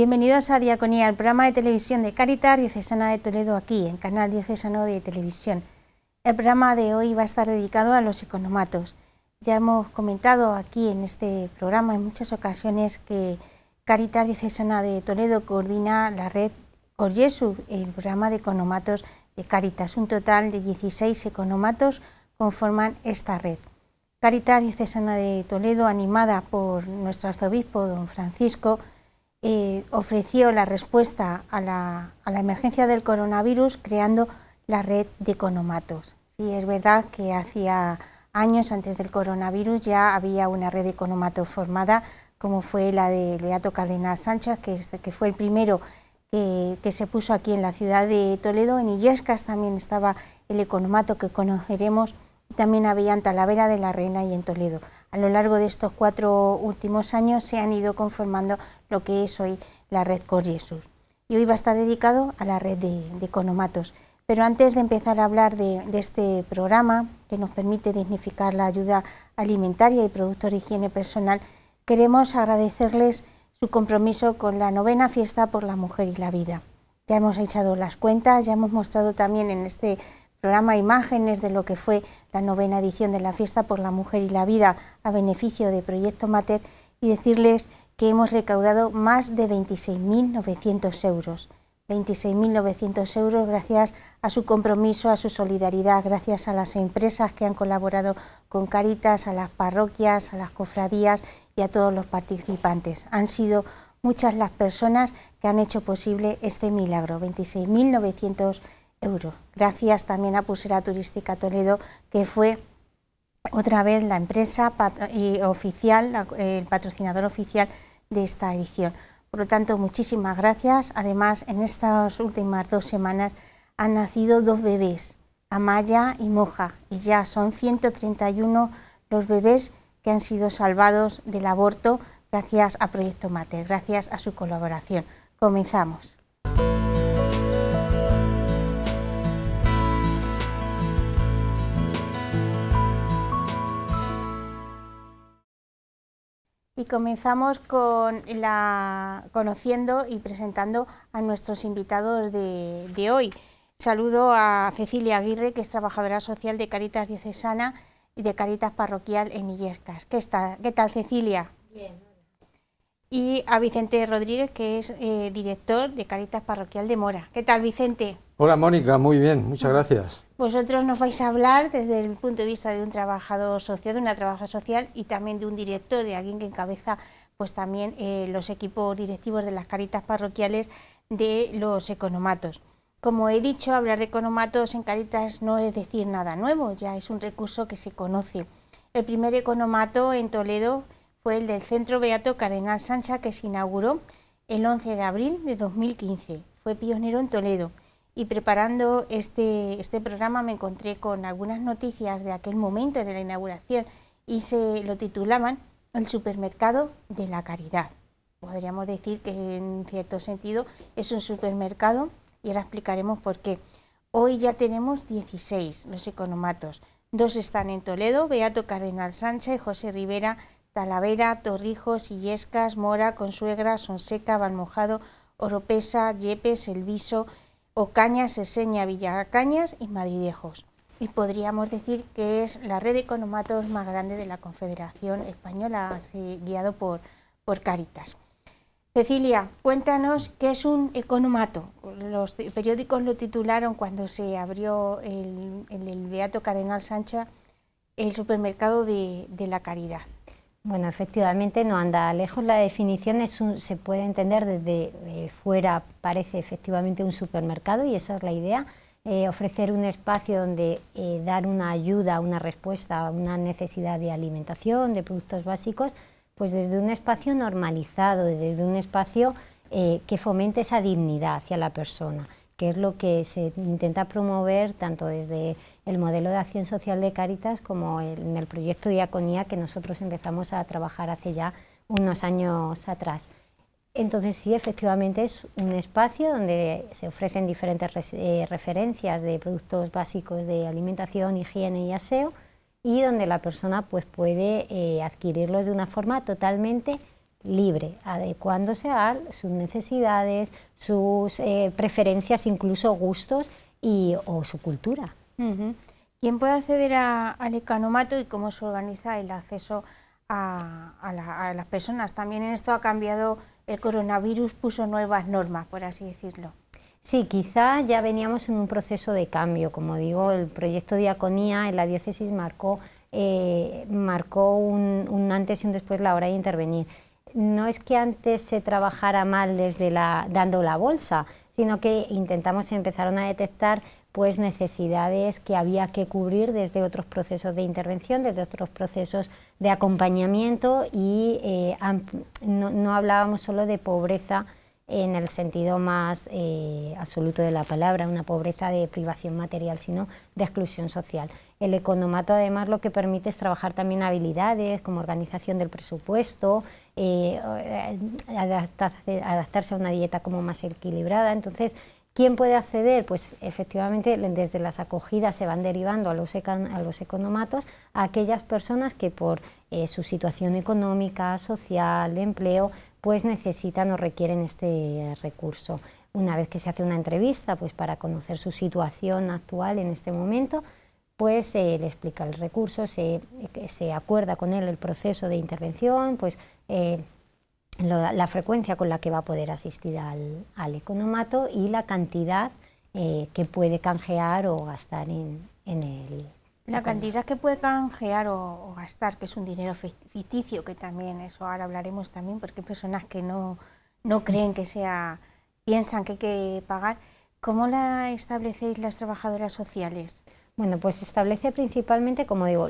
Bienvenidos a Diaconía, el programa de televisión de Caritas Diocesana de Toledo, aquí en Canal Diocesano de Televisión. El programa de hoy va a estar dedicado a los economatos. Ya hemos comentado aquí en este programa en muchas ocasiones que Caritas Diocesana de Toledo coordina la red Corjesu, el programa de economatos de Caritas. Un total de 16 economatos conforman esta red. Caritas Diocesana de Toledo, animada por nuestro arzobispo don Francisco, eh, ofreció la respuesta a la, emergencia del coronavirus creando la red de economatos. Sí, es verdad que hacía años antes del coronavirus ya había una red de economatos formada, como fue la de Beato Cardenal Sánchez, que, fue el primero que, se puso aquí en la ciudad de Toledo. En Illescas también estaba el economato que conoceremos también había en Talavera de la Reina y en Toledo. A lo largo de estos cuatro últimos años se han ido conformando lo que es hoy la red Jesús Y hoy va a estar dedicado a la red de, de economatos. Pero antes de empezar a hablar de, este programa que nos permite dignificar la ayuda alimentaria y productos de higiene personal, queremos agradecerles su compromiso con la novena fiesta por la mujer y la vida. Ya hemos echado las cuentas, ya hemos mostrado también en este programa imágenes de lo que fue la novena edición de la fiesta por la mujer y la vida a beneficio de Proyecto Mater y decirles que hemos recaudado más de 26.900 euros. 26.900 euros gracias a su compromiso, a su solidaridad, gracias a las empresas que han colaborado con Caritas, a las parroquias, a las cofradías y a todos los participantes. Han sido muchas las personas que han hecho posible este milagro. 26.900 Gracias también a Pusera Turística Toledo, que fue otra vez la empresa y oficial, el patrocinador oficial de esta edición. Por lo tanto, muchísimas gracias. Además, en estas últimas dos semanas han nacido dos bebés, Amaya y Moja, y ya son 131 los bebés que han sido salvados del aborto gracias a Proyecto Mater, gracias a su colaboración. Comenzamos. y comenzamos con la, conociendo y presentando a nuestros invitados de, hoy. Saludo a Cecilia Aguirre, que es trabajadora social de Caritas Diocesana y de Caritas Parroquial en Illescas. ¿Qué, está, ¿Qué tal, Cecilia? Bien. Y a Vicente Rodríguez, que es eh, director de Caritas Parroquial de Mora. ¿Qué tal, Vicente? Hola Mónica, muy bien, muchas gracias. Vosotros nos vais a hablar desde el punto de vista de un trabajador social, de una trabajadora social y también de un director, de alguien que encabeza pues también eh, los equipos directivos de las caritas parroquiales de los economatos. Como he dicho, hablar de economatos en caritas no es decir nada nuevo, ya es un recurso que se conoce. El primer economato en Toledo fue el del Centro Beato Cardenal Sancha que se inauguró el 11 de abril de 2015. Fue pionero en Toledo y preparando este, este, programa me encontré con algunas noticias de aquel momento de la inauguración y se lo titulaban El supermercado de la caridad. Podríamos decir que en cierto sentido es un supermercado y ahora explicaremos por qué. Hoy ya tenemos 16 los economatos. Dos están en Toledo, Beato Cardenal Sánchez, José Rivera, Talavera, Torrijos, Illescas, Mora, Consuegra, Sonseca, Valmojado, Oropesa, Yepes, Elviso, Ocaña, Seseña, Cañas y Madridejos. Y podríamos decir que es la red de economatos más grande de la Confederación Española, guiado por, Caritas. Cecilia, cuéntanos qué es un economato. Los periódicos lo titularon cuando se abrió el, el, Beato Cardenal Sancha el supermercado de la caridad. Bueno, efectivamente no anda lejos. La definición es se puede entender desde eh, fuera, parece efectivamente un supermercado y esa es la idea. Eh, ofrecer un espacio donde eh, dar una ayuda, una respuesta a una necesidad de alimentación, de productos básicos, pues desde un espacio normalizado, desde un espacio que fomente esa dignidad hacia la persona, que es lo que se intenta promover tanto desde el modelo de acción social de Cáritas como en el proyecto Diaconía que nosotros empezamos a trabajar hace ya unos años atrás. Entonces sí, efectivamente es un espacio donde se ofrecen diferentes eh, referencias de productos básicos de alimentación, higiene y aseo y donde la persona pues, puede eh, adquirirlos de una forma totalmente libre, adecuándose a sus necesidades, sus eh, preferencias, incluso gustos y, o su cultura. ¿Quién puede acceder al Economato y cómo se organiza el acceso a, las personas? También en esto ha cambiado el coronavirus, puso nuevas normas, por así decirlo. Sí, quizá ya veníamos en un proceso de cambio. Como digo, el proyecto Diaconía en la diócesis marcó, eh, marcó un, antes y un después la hora de intervenir no es que antes se trabajara mal desde dando la bolsa, sino que intentamos empezaron a detectar pues necesidades que había que cubrir desde otros procesos de intervención, desde otros procesos de acompañamiento y eh, no, hablábamos solo de pobreza en el sentido más eh, absoluto de la palabra, una pobreza de privación material, sino de exclusión social. El economato además lo que permite es trabajar también habilidades como organización del presupuesto, eh, adaptarse a una dieta como más equilibrada, entonces ¿Quién puede acceder? Pues efectivamente desde las acogidas se van derivando a los, a economatos a aquellas personas que por eh, su situación económica, social, de empleo, pues necesitan o requieren este recurso. Una vez que se hace una entrevista, pues para conocer su situación actual en este momento, pues se le explica el recurso, se, acuerda con él el proceso de intervención, pues eh, la, frecuencia con la que va a poder asistir al, al economato y la cantidad eh, que puede canjear o gastar en, en el... La cantidad que puede canjear o, gastar, que es un dinero ficticio, que también eso ahora hablaremos también, porque hay personas que no, no creen que sea, piensan que hay que pagar. ¿Cómo la establecéis las trabajadoras sociales? Bueno, pues establece principalmente, como digo,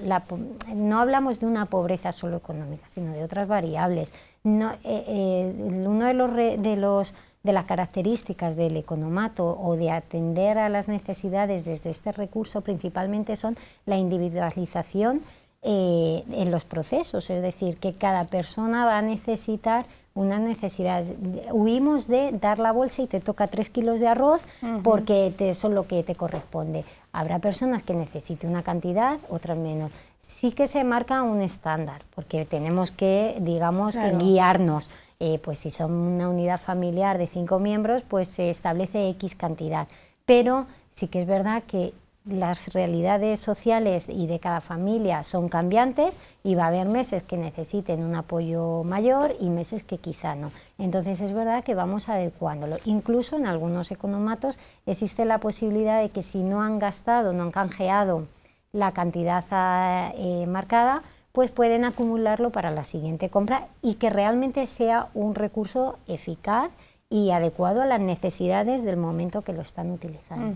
no hablamos de una pobreza solo económica, sino de otras variables. No, eh, eh, uno de los, de los de las características del economato o de atender a las necesidades desde este recurso principalmente son la individualización eh, en los procesos, es decir, que cada persona va a necesitar unas necesidades. Huimos de dar la bolsa y te toca tres kilos de arroz porque eso es lo que te corresponde. Habrá personas que necesiten una cantidad, otras menos. Sí que se marca un estándar, porque tenemos que, digamos, guiarnos. Eh, pues si son una unidad familiar de cinco miembros, pues se establece X cantidad. Pero sí que es verdad que las realidades sociales y de cada familia son cambiantes y va a haber meses que necesiten un apoyo mayor y meses que quizá no. Entonces es verdad que vamos adecuándolo. Incluso en algunos economatos existe la posibilidad de que si no han gastado, no han canjeado la cantidad ah, eh, marcada, pues pueden acumularlo para la siguiente compra y que realmente sea un recurso eficaz y adecuado a las necesidades del momento que lo están utilizando.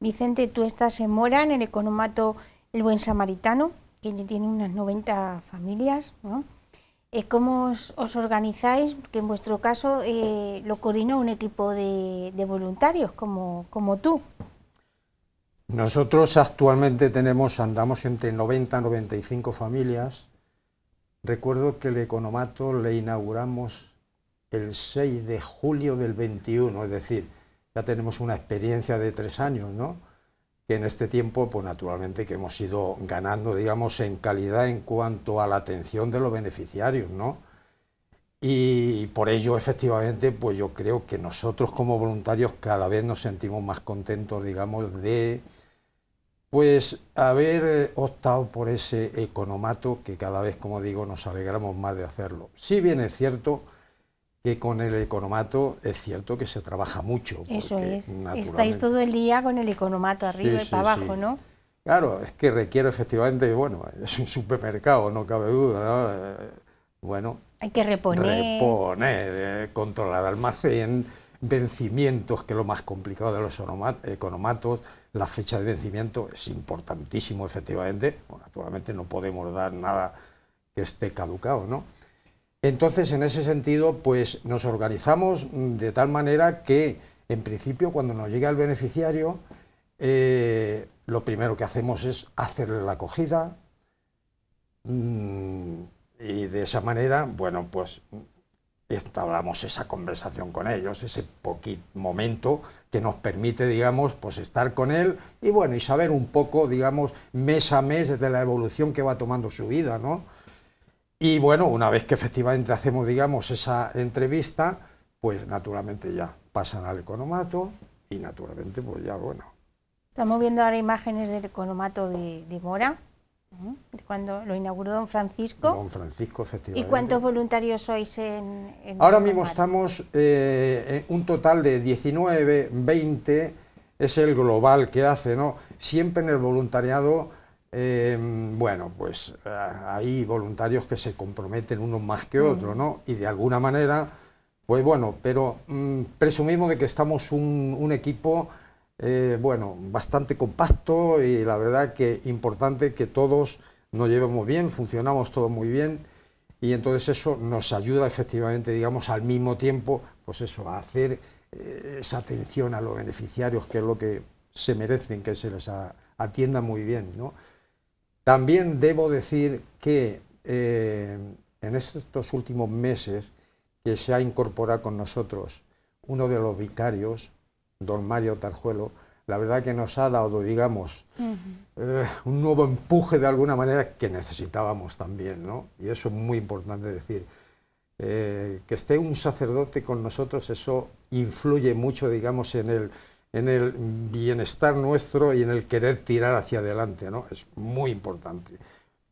Vicente, tú estás en Mora, en el economato El Buen Samaritano, que tiene unas 90 familias, ¿no? ¿Cómo os, organizáis? Porque en vuestro caso eh, lo coordina un equipo de, voluntarios como, tú. Nosotros actualmente tenemos, andamos entre 90 y 95 familias. Recuerdo que el economato le inauguramos el 6 de julio del 21, es decir, ya tenemos una experiencia de tres años, ¿no? que en este tiempo, pues naturalmente que hemos ido ganando, digamos, en calidad en cuanto a la atención de los beneficiarios, ¿no? Y por ello, efectivamente, pues yo creo que nosotros como voluntarios cada vez nos sentimos más contentos, digamos, de pues haber eh, optado por ese economato que cada vez, como digo, nos alegramos más de hacerlo. Si bien es cierto, que con el economato es cierto que se trabaja mucho. Eso es. Estáis todo el día con el economato arriba y para abajo, ¿no? Claro, es que requiere efectivamente, bueno, es un supermercado, no cabe duda, ¿no? Eh, bueno. Hay que reponer. Reponer, eh, controlar almacén, vencimientos, que es lo más complicado de los economatos, la fecha de vencimiento es importantísimo, efectivamente. Bueno, naturalmente no podemos dar nada que esté caducado, ¿no? Entonces, en ese sentido, pues nos organizamos de tal manera que, en principio, cuando nos llega el beneficiario, eh, lo primero que hacemos es hacerle la acogida mm, y de esa manera, bueno, pues hablamos esa conversación con ellos, ese poquito momento que nos permite, digamos, pues estar con él y bueno, y saber un poco, digamos, mes a mes desde la evolución que va tomando su vida, ¿no? Y bueno, una vez que efectivamente hacemos, digamos, esa entrevista, pues naturalmente ya pasan al economato y naturalmente pues ya, bueno. Estamos viendo ahora imágenes del economato de, de Mora, ¿eh? de cuando lo inauguró don Francisco. Don Francisco, efectivamente. ¿Y cuántos voluntarios sois en...? en ahora mismo estamos eh, en un total de 19, 20, es el global que hace, ¿no? Siempre en el voluntariado Em, bueno, pues eh, hay voluntarios que se comprometen unos más que otros, ¿no? Y de alguna manera, pues bueno, pero mm, presumimos de que estamos un, equipo, eh, bueno, bastante compacto y la verdad que importante que todos nos llevemos bien, funcionamos todos muy bien y entonces eso nos ayuda efectivamente, digamos, al mismo tiempo, pues eso, a hacer eh, esa atención a los beneficiarios, que es lo que se merecen, que se les atienda muy bien, ¿no? También debo decir que eh, en estos últimos meses que se ha incorporado con nosotros uno de los vicarios, don Mario Tarjuelo, la verdad que nos ha dado, digamos, eh, un nuevo empuje de alguna manera que necesitábamos también, ¿no? Y eso es muy importante decir. Eh, que esté un sacerdote con nosotros, eso influye mucho, digamos, en el, en el bienestar nuestro y en el querer tirar hacia adelante, ¿no? Es muy importante.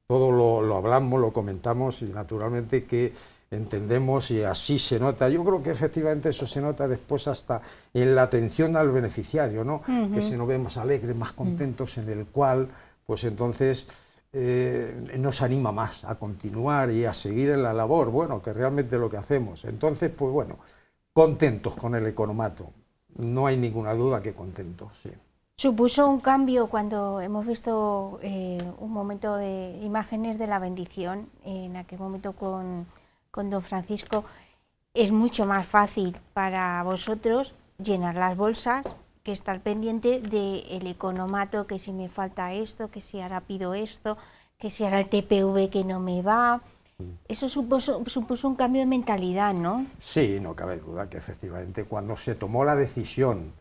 Todo lo, hablamos, lo comentamos y naturalmente que entendemos y así se nota. Yo creo que efectivamente eso se nota después hasta en la atención al beneficiario, ¿no? Que se nos ve más alegres, más mm. contentos, en el cual, pues entonces eh, nos anima más a continuar y a seguir en la labor, bueno, que realmente lo que hacemos. Entonces, pues bueno, contentos con el economato no hay ninguna duda que contento, sí. Supuso un cambio cuando hemos visto eh, un momento de imágenes de la bendición, en aquel momento con, don Francisco. Es mucho más fácil para vosotros llenar las bolsas, que estar pendiente del economato, que si me falta esto, que si ahora pido esto, que si ahora el TPV que no me va, eso supuso, supuso, un cambio de mentalidad, ¿no? Sí, no cabe duda que efectivamente cuando se tomó la decisión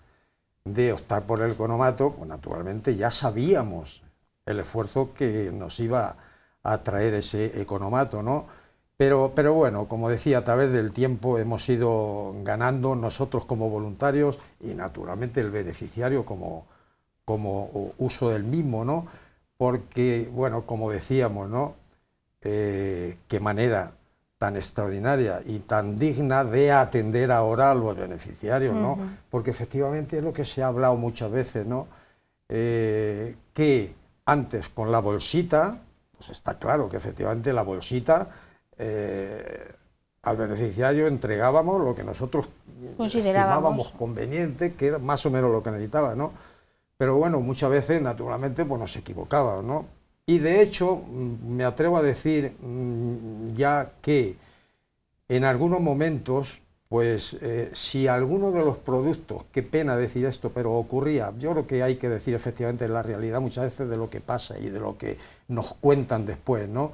de optar por el economato, pues naturalmente ya sabíamos el esfuerzo que nos iba a traer ese economato, ¿no? Pero, pero bueno, como decía, a través del tiempo hemos ido ganando nosotros como voluntarios y naturalmente el beneficiario como, como uso del mismo, ¿no? Porque, bueno, como decíamos, ¿no? Eh, qué manera tan extraordinaria y tan digna de atender ahora a los beneficiarios, ¿no? Porque efectivamente es lo que se ha hablado muchas veces, ¿no? Eh, que antes con la bolsita, pues está claro que efectivamente la bolsita eh, al beneficiario entregábamos lo que nosotros considerábamos conveniente, que era más o menos lo que necesitaba, ¿no? Pero bueno, muchas veces naturalmente pues nos equivocábamos, ¿no? Y de hecho, mm, me atrevo a decir mm, ya que en algunos momentos, pues eh, si alguno de los productos, qué pena decir esto, pero ocurría, yo creo que hay que decir efectivamente la realidad muchas veces de lo que pasa y de lo que nos cuentan después, ¿no?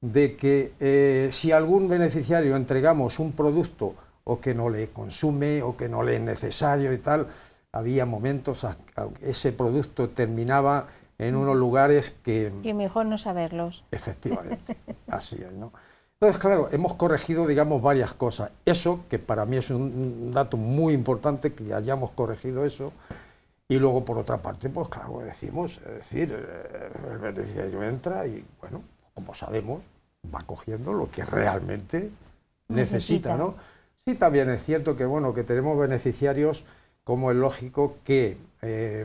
De que eh, si algún beneficiario entregamos un producto o que no le consume o que no le es necesario y tal, había momentos, ese producto terminaba en unos lugares que... Que mejor no saberlos. Efectivamente, así es, ¿no? Entonces, claro, hemos corregido, digamos, varias cosas. Eso, que para mí es un dato muy importante, que hayamos corregido eso. Y luego, por otra parte, pues claro, decimos, es decir, eh, el beneficiario entra y, bueno, como sabemos, va cogiendo lo que realmente necesita, ¿no? Sí, también es cierto que, bueno, que tenemos beneficiarios, como es lógico, que, eh,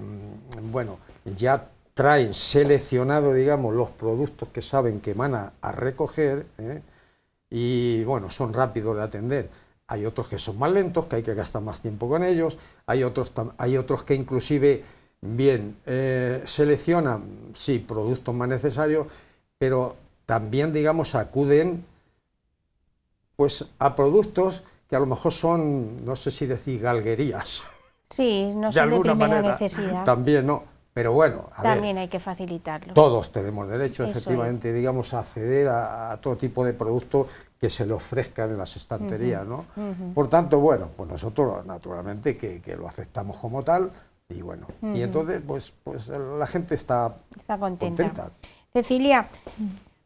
bueno, ya traen seleccionado, digamos, los productos que saben que van a, recoger ¿eh? y, bueno, son rápidos de atender. Hay otros que son más lentos, que hay que gastar más tiempo con ellos, hay otros, hay otros que inclusive, bien, eh, seleccionan, sí, productos más necesarios, pero también, digamos, acuden pues a productos que a lo mejor son, no sé si decir galguerías. Sí, no son de, alguna necesidad. También, ¿no? Pero bueno, también hay que facilitarlo. Todos tenemos derecho, efectivamente, digamos, a acceder a, todo tipo de productos que se le ofrezcan en las estanterías, ¿no? Por tanto, bueno, pues nosotros naturalmente que, lo aceptamos como tal y bueno, y entonces pues, pues eh, la gente está, contenta. Cecilia,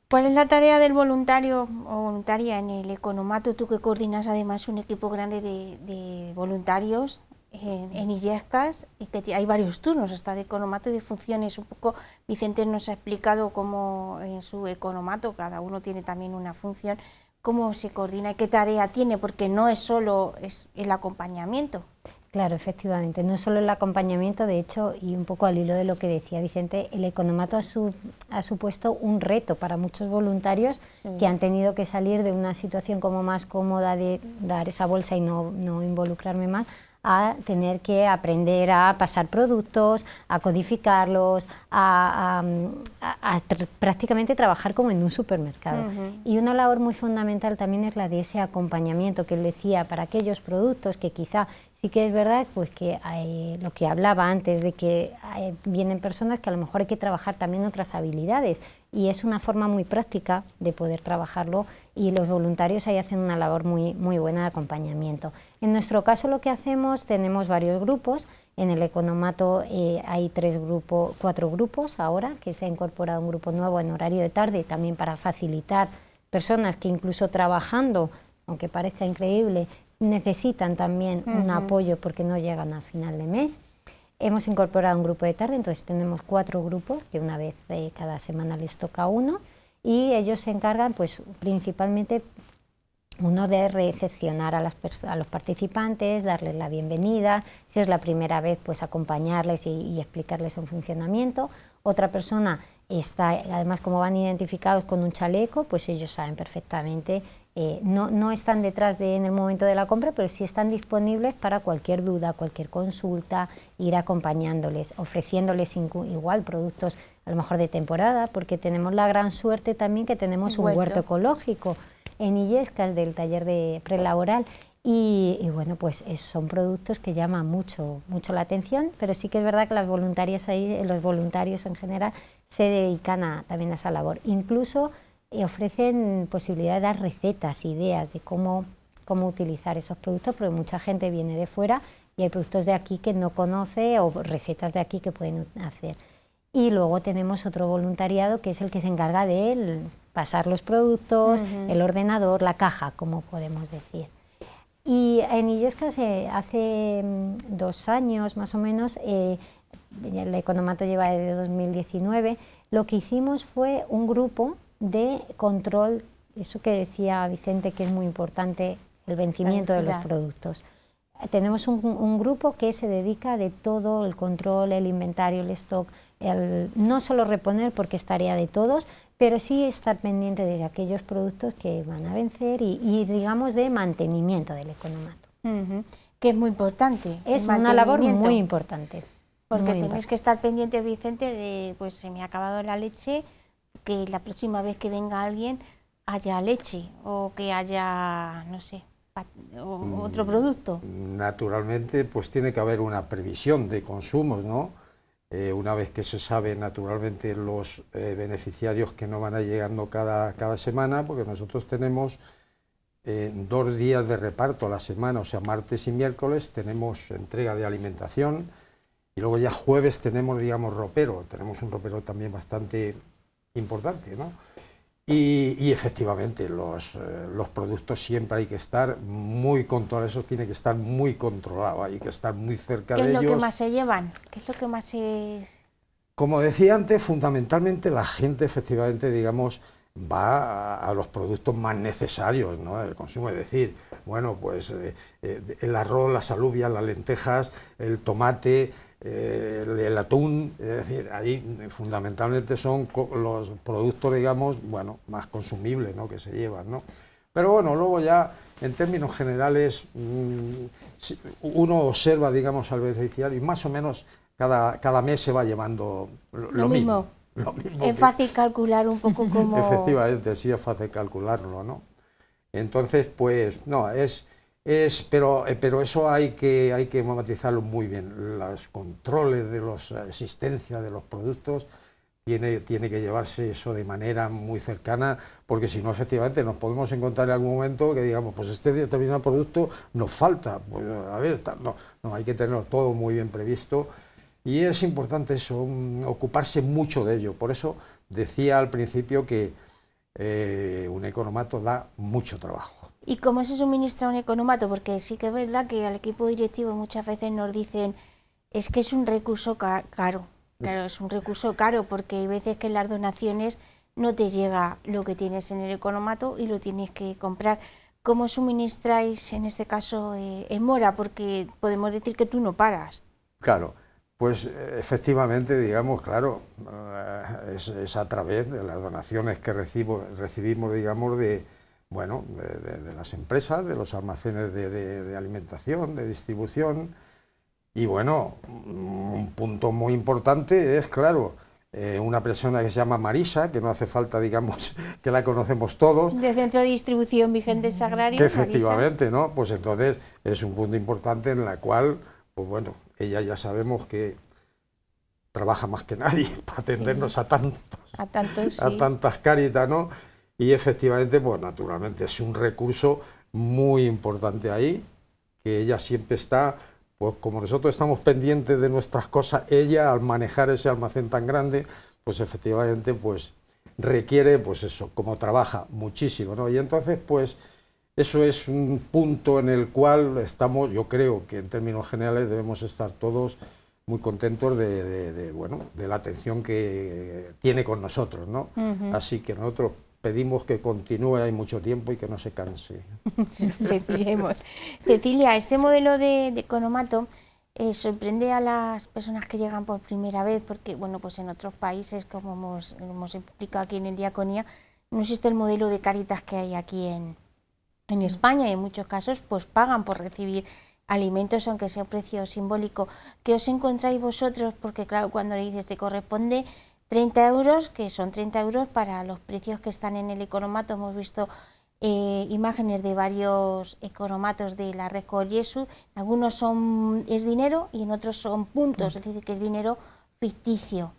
¿cuál es la tarea del voluntario o voluntaria en el Economato? Tú que coordinas además un equipo grande de, de voluntarios en, Illescas y que hay varios turnos, hasta de economato y de funciones. Un poco Vicente nos ha explicado cómo en su economato cada uno tiene también una función, cómo se coordina y qué tarea tiene, porque no es solo el acompañamiento. Claro, efectivamente, no es solo el acompañamiento, de hecho, y un poco al hilo de lo que decía Vicente, el economato ha, supuesto un reto para muchos voluntarios que han tenido que salir de una situación como más cómoda de dar esa bolsa y no involucrarme más, a tener que aprender a pasar productos, a codificarlos, a, prácticamente trabajar como en un supermercado. Y una labor muy fundamental también es la de ese acompañamiento que él decía para aquellos productos que quizá Sí que es verdad pues que lo que hablaba antes, de que eh, vienen personas que a lo mejor hay que trabajar también otras habilidades y es una forma muy práctica de poder trabajarlo y los voluntarios ahí hacen una labor muy, muy buena de acompañamiento. En nuestro caso lo que hacemos, tenemos varios grupos, en el economato eh, hay tres grupos, cuatro grupos ahora, que se ha incorporado un grupo nuevo en horario de tarde también para facilitar personas que incluso trabajando aunque parezca increíble, necesitan también un apoyo porque no llegan a final de mes. Hemos incorporado un grupo de tarde, entonces tenemos cuatro grupos, que una vez eh, cada semana les toca uno, y ellos se encargan pues principalmente uno de recepcionar a, las a los participantes, darles la bienvenida, si es la primera vez pues acompañarles y, explicarles un funcionamiento. Otra persona está, además como van identificados con un chaleco, pues ellos saben perfectamente eh, no, no, están detrás de en el momento de la compra, pero sí están disponibles para cualquier duda, cualquier consulta, ir acompañándoles, ofreciéndoles igual productos a lo mejor de temporada, porque tenemos la gran suerte también que tenemos un huerto, ecológico en el del taller de prelaboral. Y, bueno, pues son productos que llaman mucho, mucho la atención, pero sí que es verdad que las voluntarias ahí, los voluntarios en general se dedican a, también a esa labor. Incluso y eh, ofrecen posibilidad de dar recetas, ideas de cómo, cómo utilizar esos productos, porque mucha gente viene de fuera y hay productos de aquí que no conoce o recetas de aquí que pueden hacer. Y luego tenemos otro voluntariado que es el que se encarga de pasar los productos, el ordenador, la caja, como podemos decir. Y en Illescas, eh, hace mm, dos años más o menos, eh, el economato lleva desde 2019, lo que hicimos fue un grupo de control, eso que decía Vicente que es muy importante, el vencimiento de los productos. Tenemos un, grupo que se dedica de todo el control, el inventario, el stock, el, no solo reponer porque es tarea de todos, pero sí estar pendiente de aquellos productos que van a vencer y, digamos de mantenimiento del economato. Que es muy importante. Es una labor muy importante. Porque tienes que estar pendiente, Vicente, de pues se me ha acabado la leche, que la próxima vez que venga alguien haya leche o que haya, no sé, mm, otro producto. Naturalmente, pues tiene que haber una previsión de consumos, ¿no? Eh, una vez que se sabe naturalmente los eh, beneficiarios que no van a llegando cada, cada semana, porque nosotros tenemos eh, dos días de reparto a la semana, o sea, martes y miércoles tenemos entrega de alimentación y luego ya jueves tenemos, digamos, ropero, tenemos un ropero también bastante importante, Y, efectivamente, eh, los, productos siempre hay que estar muy controlados, eso tiene que estar muy controlado, hay que estar muy cerca de ellos. ¿Qué es lo que más se llevan? ¿Qué es lo que más es...? Como decía antes, fundamentalmente la gente efectivamente, digamos, va a, los productos más necesarios, ¿no? El consumo, es decir, bueno, pues eh, eh, el arroz, las alubias, las lentejas, el tomate, el atún, es decir, ahí fundamentalmente son los productos, digamos, bueno, más consumibles, ¿no?, que se llevan, ¿no? Pero bueno, luego ya, en términos generales, mm, uno observa, digamos, al beneficiario y más o menos cada, cada mes se va llevando lo, mismo. es fácil calcular un poco cómo... Efectivamente, sí es fácil calcularlo, ¿no? Entonces, pues, no, es pero, eh, pero eso hay que, hay que matizarlo muy bien. Los controles de la eh, existencia de los productos tiene, tiene que llevarse eso de manera muy cercana, porque si no, efectivamente, nos podemos encontrar en algún momento que digamos, pues este determinado producto nos falta. Pues, a ver, no, no, hay que tenerlo todo muy bien previsto. Y es importante eso, mm, ocuparse mucho de ello. Por eso decía al principio que eh, un economato da mucho trabajo y cómo se suministra un economato, porque sí que es verdad que al equipo directivo muchas veces nos dicen es que es un recurso caro. Claro, es un recurso caro porque hay veces que las donaciones no te llega lo que tienes en el economato y lo tienes que comprar. ¿Cómo suministráis en este caso eh, en Mora? Porque podemos decir que tú no paras. Claro, pues eh, efectivamente, digamos, claro, eh, es, a través de las donaciones que recibo, recibimos, digamos, de, bueno, de, las empresas, de los almacenes de, alimentación, de distribución. Y bueno, mm, un punto muy importante es, claro, eh, una persona que se llama Marisa, que no hace falta, digamos, que la conocemos todos. De Centro de Distribución Vigentes Sagrario. efectivamente, ¿no? Pues entonces es un punto importante en la cual, pues bueno, ella ya sabemos que trabaja más que nadie para atendernos a tantos, a, tantos, a tantas caritas, ¿no? Y efectivamente, pues naturalmente es un recurso muy importante ahí, que ella siempre está, pues como nosotros estamos pendientes de nuestras cosas, ella al manejar ese almacén tan grande, pues efectivamente, pues requiere, pues eso, como trabaja muchísimo, ¿no? Y entonces, pues eso es un punto en el cual estamos, yo creo que en términos generales debemos estar todos muy contentos de, bueno, de la atención que tiene con nosotros, ¿no? Así que nosotros pedimos que continúe hay mucho tiempo y que no se canse. Cecilia, este modelo de, economato eh, sorprende a las personas que llegan por primera vez, porque bueno, pues en otros países, como hemos, explicado aquí en el Diaconía, no existe el modelo de caritas que hay aquí en, España y en muchos casos pues pagan por recibir alimentos, aunque sea un precio simbólico. ¿Qué os encontráis vosotros? Porque claro, cuando le dices te corresponde 30 euros, que son 30 euros para los precios que están en el economato. Hemos visto eh, imágenes de varios economatos de la red Coriesu. Algunos son, es dinero y en otros son puntos, es decir, que es dinero ficticio.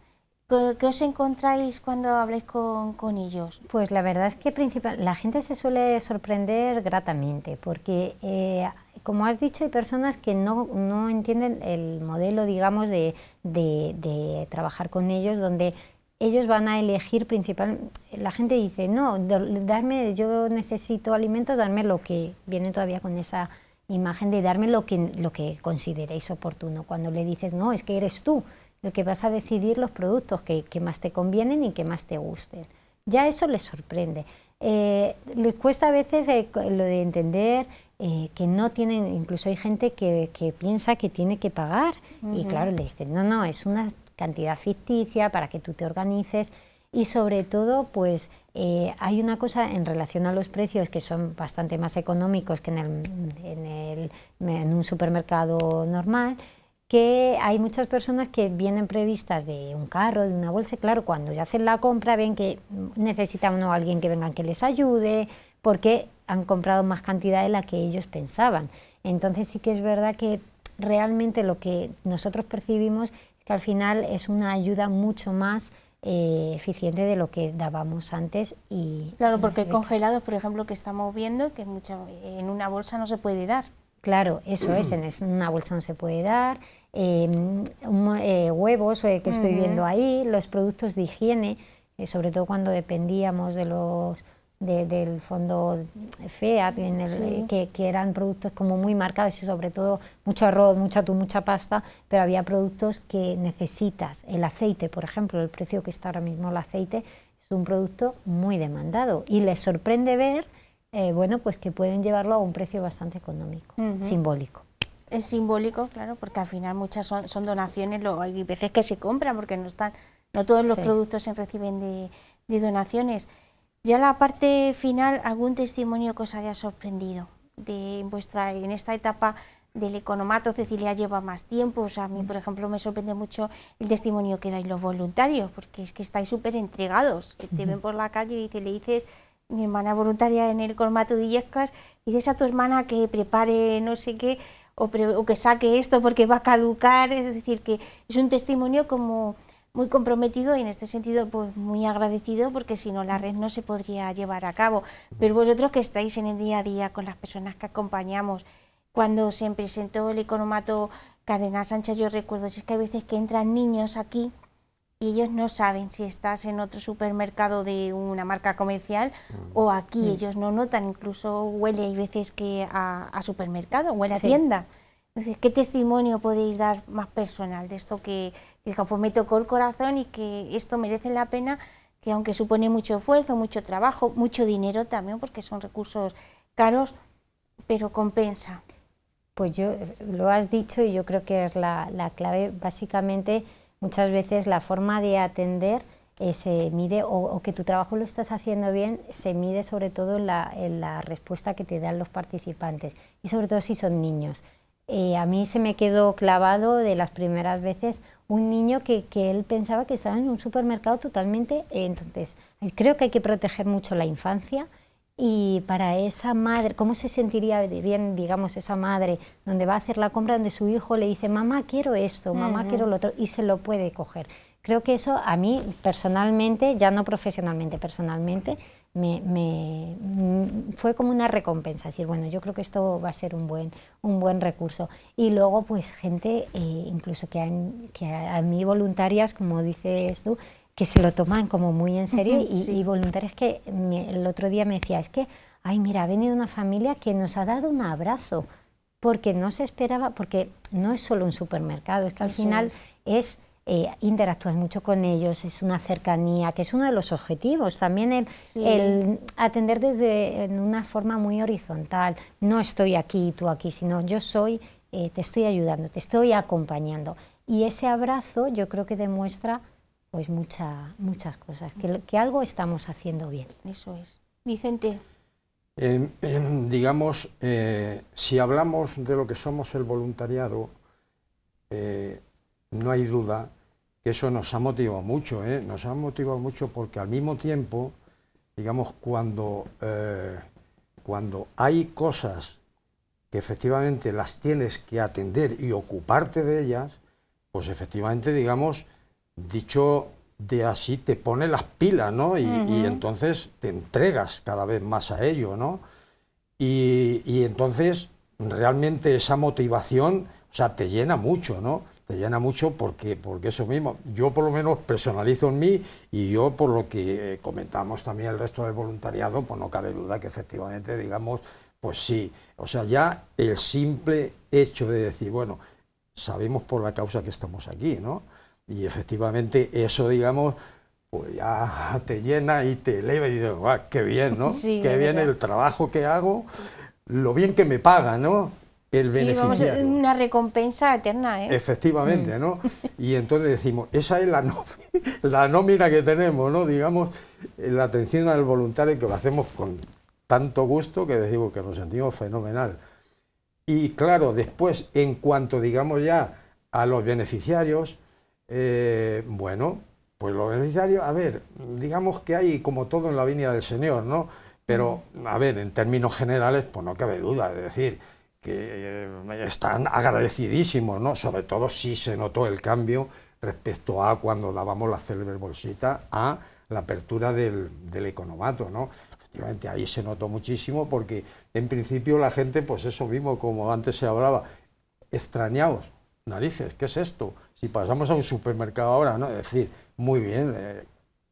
¿Qué, os encontráis cuando habláis con, con, ellos? Pues la verdad es que principal, la gente se suele sorprender gratamente porque eh, como has dicho, hay personas que no, entienden el modelo, digamos, de, trabajar con ellos, donde ellos van a elegir principalmente, la gente dice, no, darme, yo necesito alimentos, darme lo que viene todavía con esa imagen de darme lo que, lo que consideréis oportuno. Cuando le dices, no, es que eres tú el que vas a decidir los productos que, más te convienen y que más te gusten. Ya eso les sorprende. Eh, les cuesta a veces eh, lo de entender eh, que no tienen, incluso hay gente que, piensa que tiene que pagar y claro, le dicen, no, no, es una cantidad ficticia para que tú te organices y sobre todo pues eh, hay una cosa en relación a los precios que son bastante más económicos que en, el, en, un supermercado normal que hay muchas personas que vienen previstas de un carro, de una bolsa, claro, cuando ya hacen la compra ven que necesitan o alguien que venga que les ayude, porque han comprado más cantidad de la que ellos pensaban. Entonces sí que es verdad que realmente lo que nosotros percibimos es que al final es una ayuda mucho más eh, eficiente de lo que dábamos antes. y Claro, porque congelados, por ejemplo, que estamos viendo que en una bolsa no se puede dar. Claro, eso es, en una bolsa no se puede dar, em, eh, huevos eh, que estoy viendo ahí, los productos de higiene, sobre todo cuando dependíamos de los del fondo FEA, que, eran productos como muy marcados y sobre todo mucho arroz, mucha atún, mucha pasta, pero había productos que necesitas. El aceite, por ejemplo, el precio que está ahora mismo el aceite, es un producto muy demandado y les sorprende ver, eh, bueno, pues que pueden llevarlo a un precio bastante económico, simbólico. Es simbólico, claro, porque al final muchas son, donaciones, lo hay veces que se compran porque no están, no todos los productos se reciben de donaciones. Ya la parte final, algún testimonio que os haya sorprendido de vuestra, en esta etapa del economato, Cecilia lleva más tiempo, a mí, por ejemplo, me sorprende mucho el testimonio que dais los voluntarios, porque es que estáis súper entregados, que te ven por la calle y te le dices, mi hermana voluntaria en el economato de Illescas, dices a tu hermana que prepare no sé qué, o que saque esto porque va a caducar, es decir, que es un testimonio como muy comprometido y en este sentido pues muy agradecido porque si no la red no se podría llevar a cabo. Pero vosotros que estáis en el día a día con las personas que acompañamos, cuando se presentó el economato Cardenal Sánchez, yo recuerdo, si es que hay veces que entran niños aquí y ellos no saben si estás en otro supermercado de una marca comercial o mm. aquí, mm. ellos no notan, incluso huele, hay veces que a, supermercado, huele a tienda. Entonces, ¿qué testimonio podéis dar más personal de esto que, que campo me tocó el corazón y que esto merece la pena, que aunque supone mucho esfuerzo, mucho trabajo, mucho dinero también, porque son recursos caros, pero compensa. Pues yo lo has dicho y yo creo que es la, clave. Básicamente, muchas veces la forma de atender eh, se mide, o, que tu trabajo lo estás haciendo bien, se mide sobre todo en la respuesta que te dan los participantes y sobre todo si son niños. Eh, a mí se me quedó clavado de las primeras veces un niño que, él pensaba que estaba en un supermercado totalmente. Eh, entonces, eh, creo que hay que proteger mucho la infancia y para esa madre, ¿cómo se sentiría bien, digamos, esa madre donde va a hacer la compra, donde su hijo le dice, mamá, quiero esto, mamá, quiero lo otro, y se lo puede coger? Creo que eso a mí personalmente, ya no profesionalmente, personalmente, me, mm, fue como una recompensa, decir, bueno, yo creo que esto va a ser un buen, un buen recurso. Y luego, pues gente, eh, incluso que, a, mí voluntarias, como dices tú, que se lo toman como muy en serio y, voluntarias que el otro día me decía, es que, ay, mira, ha venido una familia que nos ha dado un abrazo, porque no se esperaba, porque no es solo un supermercado, es que al final es eh, interactúas mucho con ellos, es una cercanía, que es uno de los objetivos. También el, atender desde una forma muy horizontal. No estoy aquí, tú aquí, sino yo soy, eh, te estoy ayudando, te estoy acompañando. Y ese abrazo yo creo que demuestra pues mucha, muchas cosas, que, algo estamos haciendo bien. Eso es. Vicente. digamos, eh, si hablamos de lo que somos el voluntariado, no hay duda eso nos ha motivado mucho, ¿eh? nos ha motivado mucho porque al mismo tiempo, digamos, cuando, eh, cuando hay cosas que efectivamente las tienes que atender y ocuparte de ellas, pues efectivamente, digamos, dicho de así, te pone las pilas, ¿no? Y, entonces te entregas cada vez más a ello, ¿no? Y, y entonces realmente esa motivación, o sea, te llena mucho, ¿no? te llena mucho porque, porque eso mismo, yo por lo menos personalizo en mí y yo por lo que eh, comentamos también el resto del voluntariado, pues no cabe duda que efectivamente, digamos, pues sí, o sea, ya el simple hecho de decir, bueno, sabemos por la causa que estamos aquí, ¿no? Y efectivamente eso, digamos, pues ya te llena y te eleva y dices, ¡guau, qué bien, ¿no? Sí, qué bien el trabajo que hago, lo bien que me paga, ¿no? el una recompensa eterna, ¿eh? Efectivamente, mm. ¿no? Y entonces decimos, esa es la, nómina, que tenemos, ¿no? Digamos, eh, la atención al voluntario que lo hacemos con tanto gusto que decimos que nos sentimos fenomenal. Y claro, después, en cuanto digamos ya a los beneficiarios, eh, bueno, pues los beneficiarios, a ver, digamos que hay como todo en la viña del Señor, ¿no? Pero, mm. a ver, en términos generales, pues no cabe duda, es decir, eh, están agradecidísimos, ¿no? Sobre todo si se notó el cambio respecto a cuando dábamos la célebre bolsita a la apertura del, economato, ¿no? Efectivamente, ahí se notó muchísimo porque en principio la gente, pues eso mismo, como antes se hablaba, extrañados, narices, ¿qué es esto? Si pasamos a un supermercado ahora, ¿no? Es decir, muy bien, eh,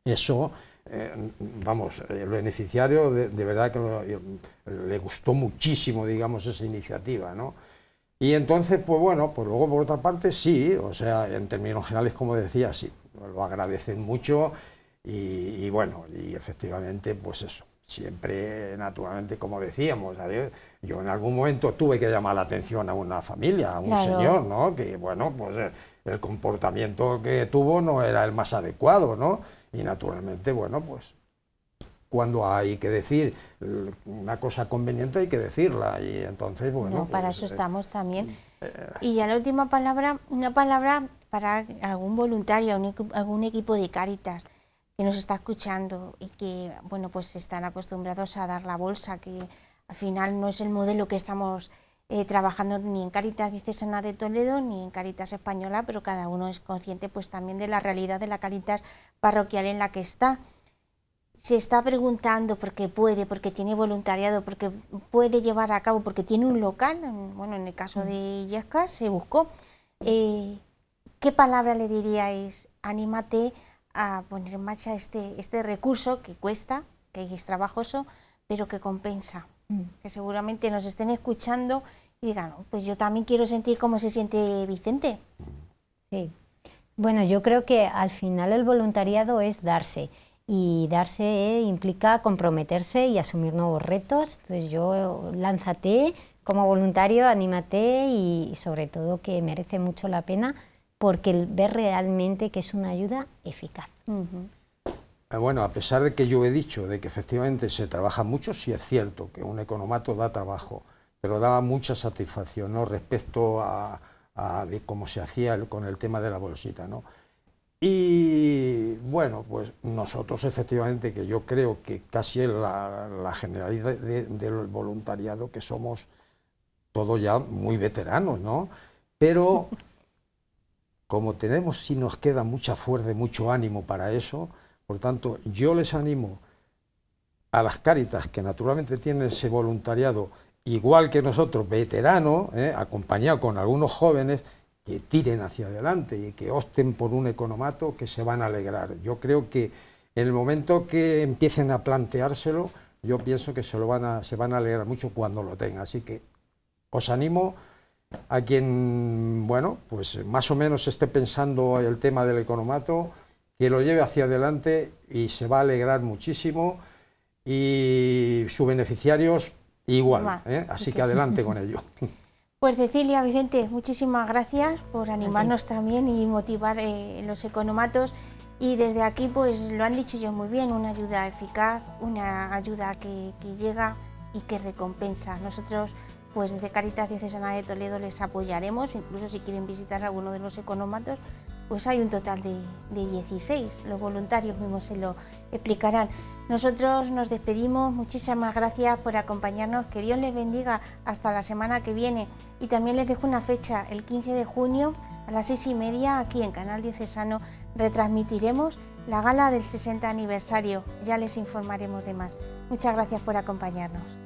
eso eh, vamos, el beneficiario de, verdad que le gustó muchísimo, digamos, esa iniciativa, ¿no? Y entonces, pues bueno, pues luego por otra parte sí, o sea, en términos generales, como decía, sí, lo agradecen mucho y, bueno, y efectivamente, pues eso, siempre, naturalmente, como decíamos, yo en algún momento tuve que llamar la atención a una familia, a un señor, ¿no? Que bueno, pues eh, el comportamiento que tuvo no era el más adecuado, ¿no? Y naturalmente, bueno, pues cuando hay que decir una cosa conveniente hay que decirla y entonces bueno para pues, eso eh, estamos también eh, y ya la última palabra una palabra para algún voluntario algún equipo de Cáritas que nos está escuchando y que bueno pues están acostumbrados a dar la bolsa que al final no es el modelo que estamos eh, trabajando ni en Caritas Diocesana de Toledo ni en Caritas Española, pero cada uno es consciente pues también de la realidad de la Caritas parroquial en la que está. Se está preguntando por qué puede, porque tiene voluntariado, porque puede llevar a cabo, porque tiene un local, bueno, en el caso de Yesca mm. se buscó. Eh, ¿Qué palabra le diríais? Anímate a poner en marcha este, este recurso que cuesta, que es trabajoso, pero que compensa. Mm. que seguramente nos estén escuchando y digan, pues yo también quiero sentir cómo se siente Vicente. Sí. Bueno, yo creo que al final el voluntariado es darse y darse eh, implica comprometerse y asumir nuevos retos. Entonces yo lánzate como voluntario, anímate y, sobre todo que merece mucho la pena porque ver realmente que es una ayuda eficaz. Ah, bueno, a pesar de que yo he dicho de que efectivamente se trabaja mucho, sí es cierto que un economato da trabajo, pero daba mucha satisfacción ¿no? respecto a, de cómo se hacía con el tema de la bolsita. Y bueno, pues nosotros efectivamente, que yo creo que casi es la, generalidad del voluntariado, que somos todos ya muy veteranos, ¿no? Pero como tenemos, si nos queda mucha fuerza y mucho ánimo para eso, por tanto, yo les animo a las cáritas que naturalmente tienen ese voluntariado, igual que nosotros, veterano, ¿eh? acompañado con algunos jóvenes, que tiren hacia adelante y que opten por un economato que se van a alegrar. Yo creo que en el momento que empiecen a planteárselo, yo pienso que se, lo van a, se van a alegrar mucho cuando lo tengan. Así que os animo a quien, bueno, pues más o menos esté pensando el tema del economato, que lo lleve hacia adelante y se va a alegrar muchísimo y sus beneficiarios igual. ¿eh? Así que adelante con ello. Pues Cecilia, Vicente, muchísimas gracias por animarnos también y motivar eh, los economatos. Y desde aquí, pues lo han dicho yo muy bien, una ayuda eficaz, una ayuda que, llega y que recompensa. Nosotros, pues desde Caritas Diocesana de Toledo les apoyaremos, incluso si quieren visitar alguno de los economatos, pues hay un total de, 16. Los voluntarios mismos se lo explicarán. Nosotros nos despedimos. Muchísimas gracias por acompañarnos. Que Dios les bendiga hasta la semana que viene. Y también les dejo una fecha, el 15 de junio a las 6 y media, aquí en Canal Diocesano, retransmitiremos la gala del 60 aniversario. Ya les informaremos de más. Muchas gracias por acompañarnos.